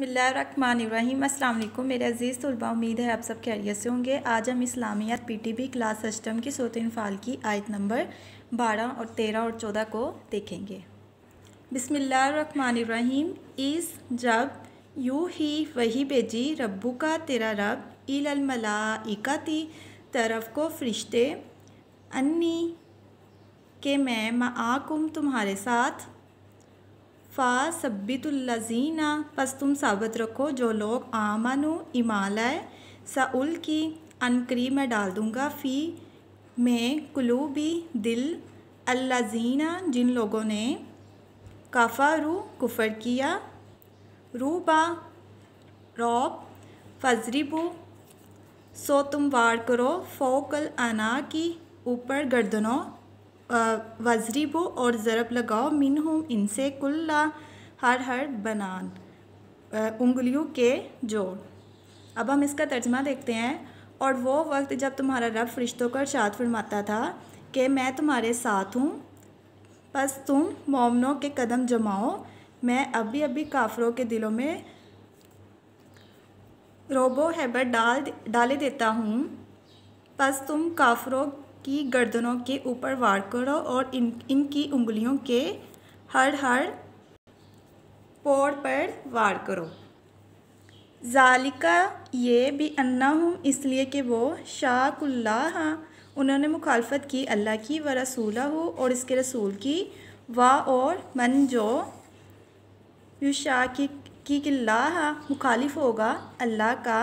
बसमीम अल्लाम मेरे अज़ीज़ तलबा उम्मीद है आप सब खैरियत से होंगे आज हम इस्लामियात पीटीबी क्लास सिस्टम की सूरत इनफाल की आयत नंबर बारह और तेरह और चौदह को देखेंगे बसमीम इस जब यू ही वही बेजी रब्बू का तेरा रब ती तरफ को फरिश्ते अन्नी के मैं मकुम तुम्हारे साथ फ़ा सब्बितुल्लजीना पस तुम साबित रखो जो लोग आमनु इमालय साउल की अनकरी मैं डाल दूँगा फ़ी में कुलूबी दिल अल्लाजीना जिन लोगों ने काफ़ा रू कुफ़र किया रूबा रॉब फजरीबू सो तुम वार करो फोकल अना की ऊपर गर्दनों वजरीबो और ज़रब लगाओ मिन हूँ इनसे कुल्ला हर हर बनान उंगलियों के जोड़ अब हम इसका तर्जमा देखते हैं और वो वक्त जब तुम्हारा रब फरिश्तों का इर्शाद फरमाता था कि मैं तुम्हारे साथ हूँ बस तुम मोमनों के कदम जमाओ मैं अभी अभी काफरों के दिलों में रोबो हैबर डाल डाले देता हूँ बस तुम काफरों की गर्दनों के ऊपर वार करो और इन इनकी उंगलियों के हर हर पोर पर वार करो जालिका ये भी अन्ना हूँ इसलिए कि वो हाँ उन्होंने मुखालफत की अल्लाह की व रसूला हो और इसके रसूल की वा और मन जो युशा की किल्ला मुखालिफ होगा अल्लाह का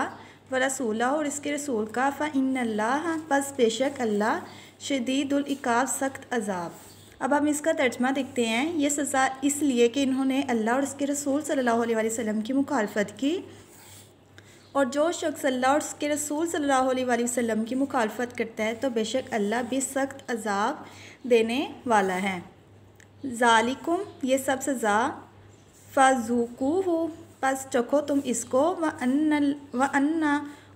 व सोलह और इसके रसूल का फ़ाइन अल्लाह बस बेशक अल्लाह शदीदुल्काब सख्त अजाब अब हम इसका तर्जमा देखते हैं ये सज़ा इसलिए कि इन्होंने अल्लाह और इसके रसूल सल्लल्लाहु अलैहि वसल्लम की मुखालफत की और जो शख्स अल्लाह और उसके रसूल सल्लल्लाहु अलैहि वसल्लम की मुखालफत करता है तो बेशक अल्लाह भी सख्त अजाब देने वाला है ज़ालिकुम ये सब सज़ा फ़ाजूकू हो पास रखो तुम इसको व अन्ना व अन्ना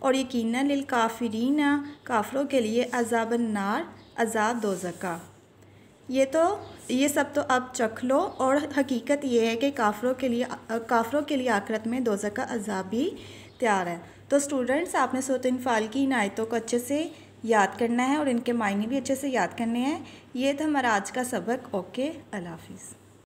और यकीन लिल काफरीना काफरों के लिए अजाब नार अजाब दो जका ये तो ये सब तो आप चख लो और हकीकत ये है कि काफरों के लिए काफरों के लिए आखरत में दो जका अजाब भी तैयार है तो स्टूडेंट्स आपने सूरत इनफाल की इन आयतों को अच्छे से याद करना है और इनके मायने भी अच्छे से याद करने हैं ये था हमारा आज का सबक ओके अल्लाह हाफिज़